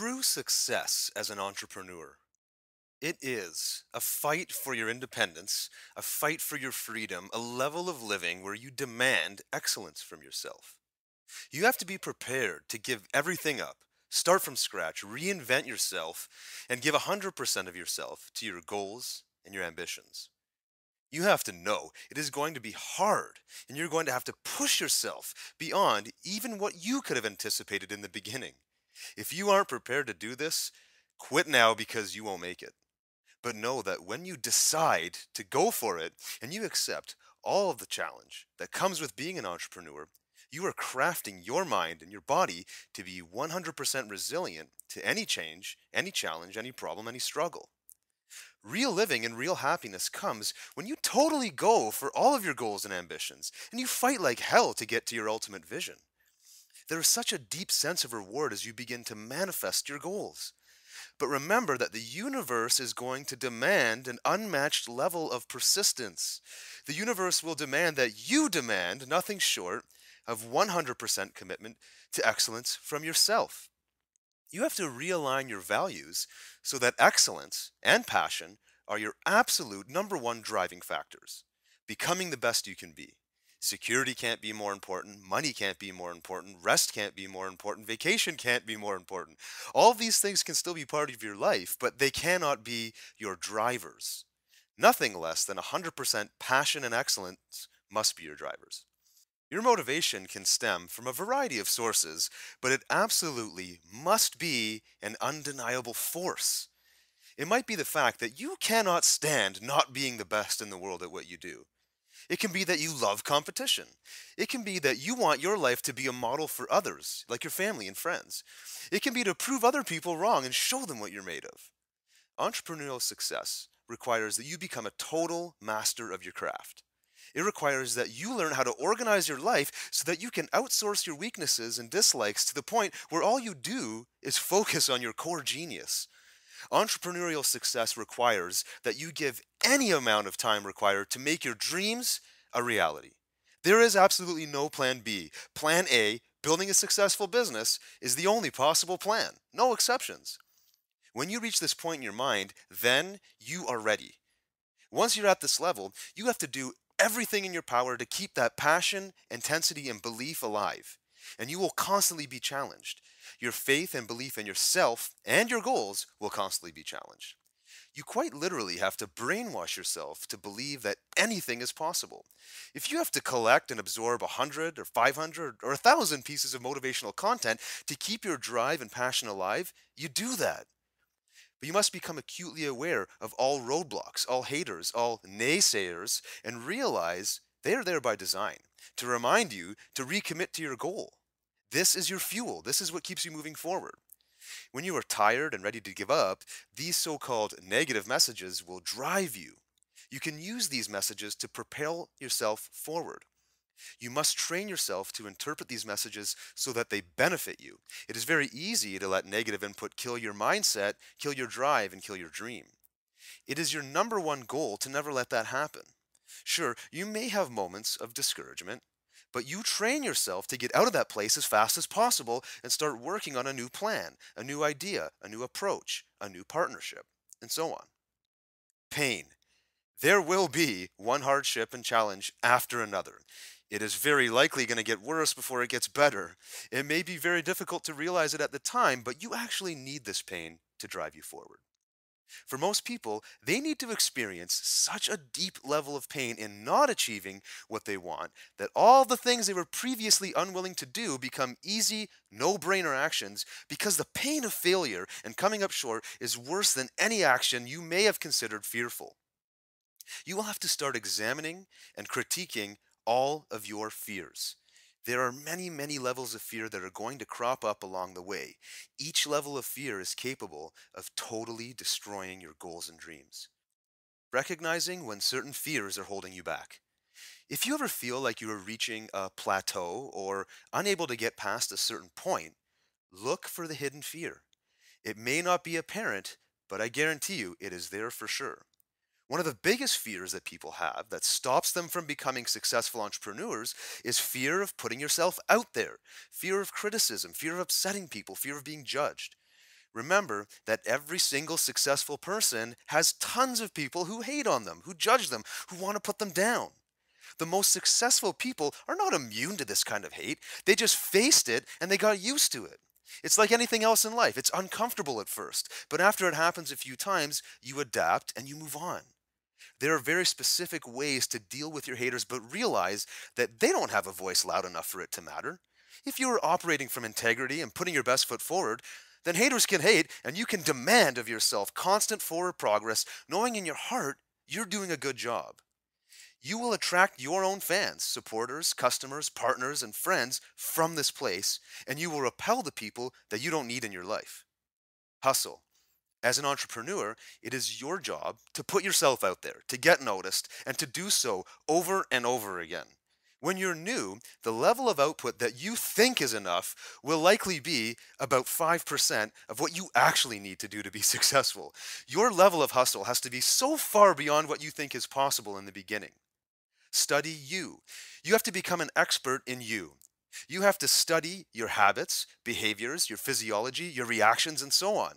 true success as an entrepreneur, it is a fight for your independence, a fight for your freedom, a level of living where you demand excellence from yourself. You have to be prepared to give everything up, start from scratch, reinvent yourself, and give 100% of yourself to your goals and your ambitions. You have to know it is going to be hard, and you're going to have to push yourself beyond even what you could have anticipated in the beginning. If you aren't prepared to do this, quit now because you won't make it. But know that when you decide to go for it and you accept all of the challenge that comes with being an entrepreneur, you are crafting your mind and your body to be 100% resilient to any change, any challenge, any problem, any struggle. Real living and real happiness comes when you totally go for all of your goals and ambitions and you fight like hell to get to your ultimate vision. There is such a deep sense of reward as you begin to manifest your goals. But remember that the universe is going to demand an unmatched level of persistence. The universe will demand that you demand nothing short of 100% commitment to excellence from yourself. You have to realign your values so that excellence and passion are your absolute number one driving factors, becoming the best you can be. Security can't be more important. Money can't be more important. Rest can't be more important. Vacation can't be more important. All these things can still be part of your life, but they cannot be your drivers. Nothing less than 100% passion and excellence must be your drivers. Your motivation can stem from a variety of sources, but it absolutely must be an undeniable force. It might be the fact that you cannot stand not being the best in the world at what you do. It can be that you love competition. It can be that you want your life to be a model for others, like your family and friends. It can be to prove other people wrong and show them what you're made of. Entrepreneurial success requires that you become a total master of your craft. It requires that you learn how to organize your life so that you can outsource your weaknesses and dislikes to the point where all you do is focus on your core genius, Entrepreneurial success requires that you give any amount of time required to make your dreams a reality. There is absolutely no plan B. Plan A, building a successful business, is the only possible plan, no exceptions. When you reach this point in your mind, then you are ready. Once you're at this level, you have to do everything in your power to keep that passion, intensity, and belief alive. And you will constantly be challenged. Your faith and belief in yourself and your goals will constantly be challenged. You quite literally have to brainwash yourself to believe that anything is possible. If you have to collect and absorb 100 or 500 or 1,000 pieces of motivational content to keep your drive and passion alive, you do that. But you must become acutely aware of all roadblocks, all haters, all naysayers, and realize they are there by design to remind you to recommit to your goal. This is your fuel. This is what keeps you moving forward. When you are tired and ready to give up, these so called negative messages will drive you. You can use these messages to propel yourself forward. You must train yourself to interpret these messages so that they benefit you. It is very easy to let negative input kill your mindset, kill your drive, and kill your dream. It is your number one goal to never let that happen. Sure, you may have moments of discouragement, but you train yourself to get out of that place as fast as possible and start working on a new plan, a new idea, a new approach, a new partnership, and so on. Pain. There will be one hardship and challenge after another. It is very likely going to get worse before it gets better. It may be very difficult to realize it at the time, but you actually need this pain to drive you forward. For most people, they need to experience such a deep level of pain in not achieving what they want that all the things they were previously unwilling to do become easy, no brainer actions because the pain of failure and coming up short is worse than any action you may have considered fearful. You will have to start examining and critiquing all of your fears there are many, many levels of fear that are going to crop up along the way. Each level of fear is capable of totally destroying your goals and dreams. Recognizing when certain fears are holding you back. If you ever feel like you are reaching a plateau or unable to get past a certain point, look for the hidden fear. It may not be apparent, but I guarantee you it is there for sure. One of the biggest fears that people have that stops them from becoming successful entrepreneurs is fear of putting yourself out there, fear of criticism, fear of upsetting people, fear of being judged. Remember that every single successful person has tons of people who hate on them, who judge them, who want to put them down. The most successful people are not immune to this kind of hate. They just faced it and they got used to it. It's like anything else in life. It's uncomfortable at first, but after it happens a few times, you adapt and you move on. There are very specific ways to deal with your haters, but realize that they don't have a voice loud enough for it to matter. If you are operating from integrity and putting your best foot forward, then haters can hate and you can demand of yourself constant forward progress, knowing in your heart you're doing a good job. You will attract your own fans, supporters, customers, partners, and friends from this place, and you will repel the people that you don't need in your life. Hustle, as an entrepreneur, it is your job to put yourself out there, to get noticed, and to do so over and over again. When you're new, the level of output that you think is enough will likely be about 5% of what you actually need to do to be successful. Your level of hustle has to be so far beyond what you think is possible in the beginning. Study you. You have to become an expert in you. You have to study your habits, behaviors, your physiology, your reactions, and so on.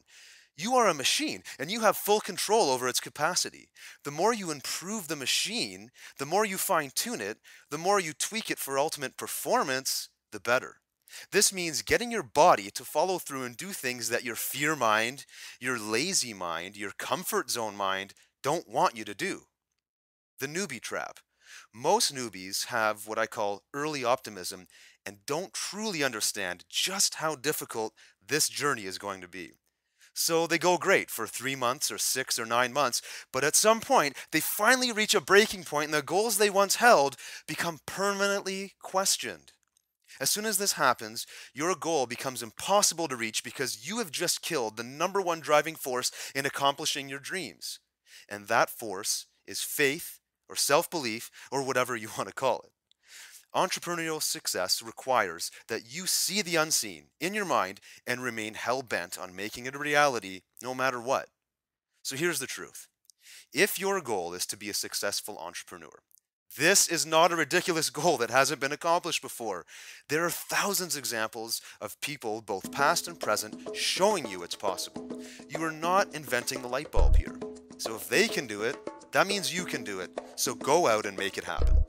You are a machine and you have full control over its capacity. The more you improve the machine, the more you fine tune it, the more you tweak it for ultimate performance, the better. This means getting your body to follow through and do things that your fear mind, your lazy mind, your comfort zone mind don't want you to do. The newbie trap. Most newbies have what I call early optimism and don't truly understand just how difficult this journey is going to be. So they go great for three months or six or nine months, but at some point they finally reach a breaking point and the goals they once held become permanently questioned. As soon as this happens, your goal becomes impossible to reach because you have just killed the number one driving force in accomplishing your dreams. And that force is faith or self belief or whatever you want to call it. Entrepreneurial success requires that you see the unseen in your mind and remain hell bent on making it a reality no matter what. So here's the truth if your goal is to be a successful entrepreneur, this is not a ridiculous goal that hasn't been accomplished before. There are thousands of examples of people, both past and present, showing you it's possible. You are not inventing the light bulb here. So if they can do it, that means you can do it. So go out and make it happen.